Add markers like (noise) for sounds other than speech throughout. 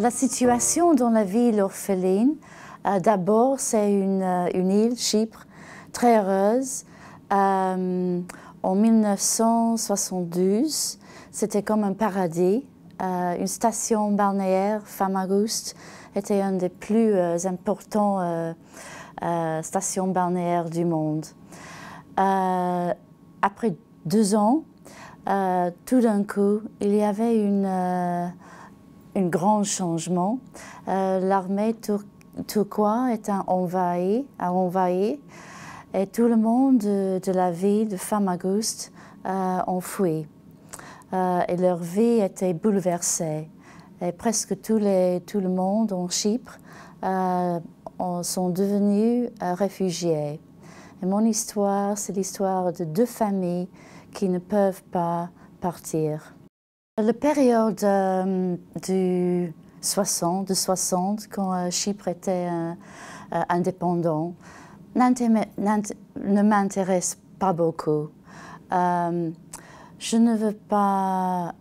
La situation dans la ville orpheline, euh, d'abord, c'est euh, une, île, Chypre, très heureuse. Euh, en 1972, c'était comme un paradis. une station balnéaire, Famagouste, était une des plus importantes stations balnéaires du monde. après deux ans, tout d'un coup, il y avait une un grand changement. Euh, l'armée tur turquoise est envahi a envahi et tout le monde de, la ville de Famagust a euh, ont fui. Euh, et leur vie était bouleversée. Et presque tous les, tout le monde en Chypre euh, sont devenus réfugiés. Et mon histoire, c'est l'histoire de deux familles qui ne peuvent pas partir. La période euh, du 60, de 60, quand euh, Chypre était euh, indépendant, ne m'intéresse pas beaucoup. je ne veux pas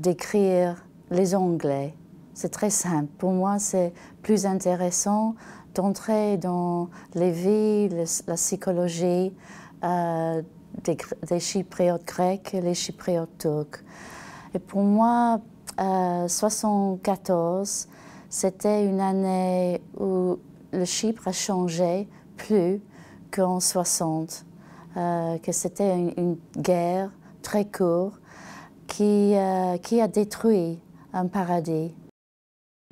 décrire les Anglais. C'est très simple. Pour moi, c'est plus intéressant d'entrer dans les vies, la psychologie, des, Chypriotes grecs et les Chypriotes turcs. Et pour moi, 1974, euh, c'était une année où le Chypre a changé plus qu'en 60, euh, que c'était une, guerre très courte euh, qui, a détruit un paradis.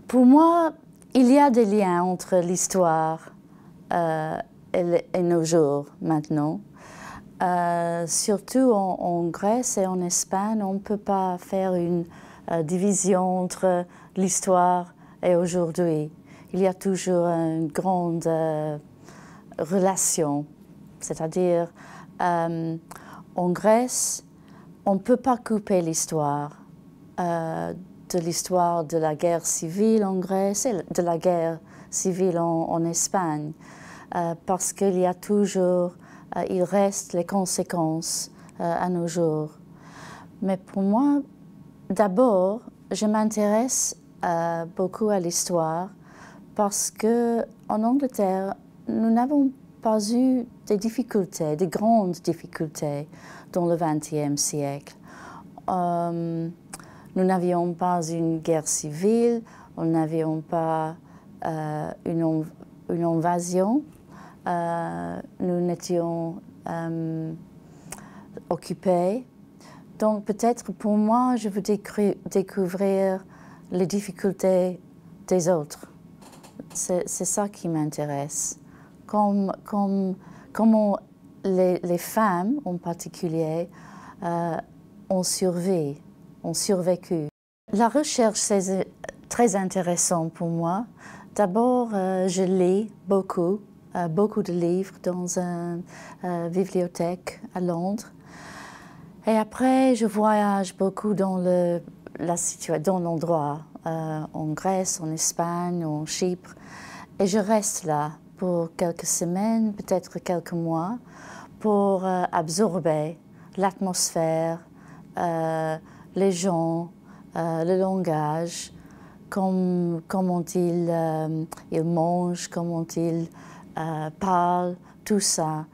Pour moi, il y a des liens entre l'histoire et, nos jours maintenant. Euh, surtout en, Grèce et en Espagne, on ne peut pas faire une euh, division entre l'histoire et aujourd'hui. Il y a toujours une grande euh, relation. C'est-à-dire, en Grèce, on ne peut pas couper l'histoire de l'histoire de la guerre civile en Grèce et de la guerre civile en Espagne, parce qu'il y a toujours euh, il reste les conséquences euh, à nos jours. Mais pour moi, d'abord, je m'intéresse euh, beaucoup à l'histoire parce que en Angleterre, nous n'avons pas eu des difficultés, des grandes difficultés dans le XXe siècle. nous n'avions pas une guerre civile, nous n'avions pas une, invasion euh, nous n'étions euh, occupés. Donc peut-être pour moi, je veux découvrir les difficultés des autres. C'est ça qui m'intéresse. Comme, comme, comment les, les, femmes en particulier euh, ont survécu, ont survécu. La recherche, c'est très intéressant pour moi. D'abord, je lis beaucoup, euh, beaucoup de livres dans une euh, bibliothèque à Londres. Et après, je voyage beaucoup dans le, la dans l'endroit, euh, en Grèce, en Espagne, en Chypre, et je reste là pour quelques semaines, peut-être quelques mois, pour absorber l'atmosphère, les gens, le langage, comment ils mangent, comment ils parlent, euh, parle, tout ça,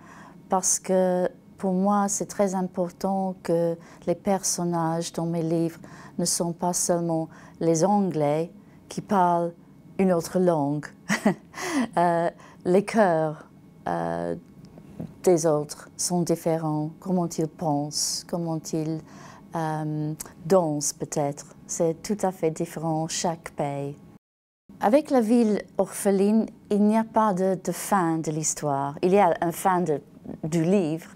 parce que pour moi, c'est très important que les personnages dans mes livres ne sont pas seulement les Anglais qui parlent une autre langue, (laughs) euh, les cœurs euh, des autres sont différents, comment ils pensent, comment ils dansent peut-être. C'est tout à fait différent chaque pays. Avec la ville orpheline, il n'y a pas de, fin de l'histoire. Il y a un fin du livre,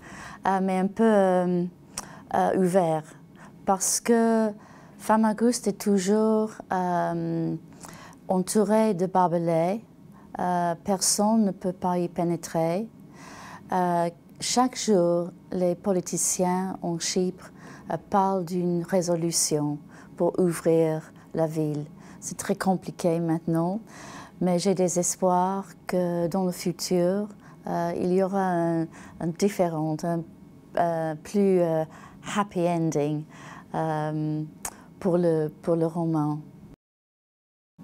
euh, mais un peu euh, euh, ouvert, parce que Femme est toujours euh, entourée de barbelés. personne ne peut pas y pénétrer. chaque jour, les politiciens en Chypre parlent d'une résolution pour ouvrir la ville. C'est très compliqué maintenant, mais j'ai des espoirs que dans le futur, euh, il y aura un, différent, un euh, plus euh, happy ending pour, le, pour le roman.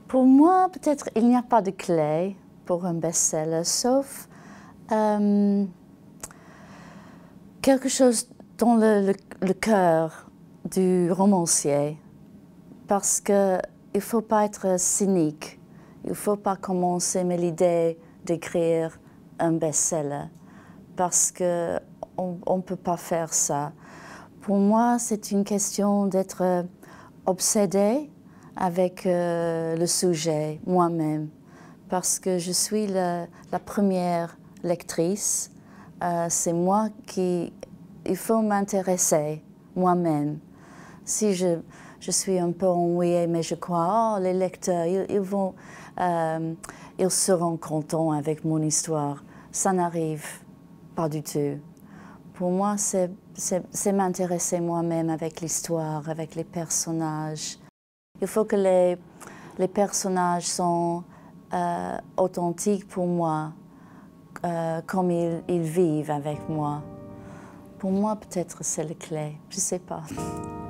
Pour moi, peut-être il n'y a pas de clé pour un best-seller, sauf quelque chose dans le cœur du romancier. Parce que il ne faut pas être cynique. Il ne faut pas commencer mais l'idée d'écrire un best-seller parce qu'on ne peut pas faire ça. Pour moi, c'est une question d'être euh, obsédé avec euh, le sujet moi-même parce que je suis la, première lectrice. Euh, c'est moi qui... Il faut m'intéresser moi-même. Si je, je suis un peu ennuyée, mais je crois, oh, les lecteurs, ils, vont, euh, ils seront contents avec mon histoire. Ça n'arrive pas du tout. Pour moi, c'est m'intéresser moi-même avec l'histoire, avec les personnages. Il faut que les, personnages soient euh, authentiques pour moi, euh, comme ils, ils vivent avec moi. Pour moi, peut-être c'est la clé, je ne sais pas. (laughs)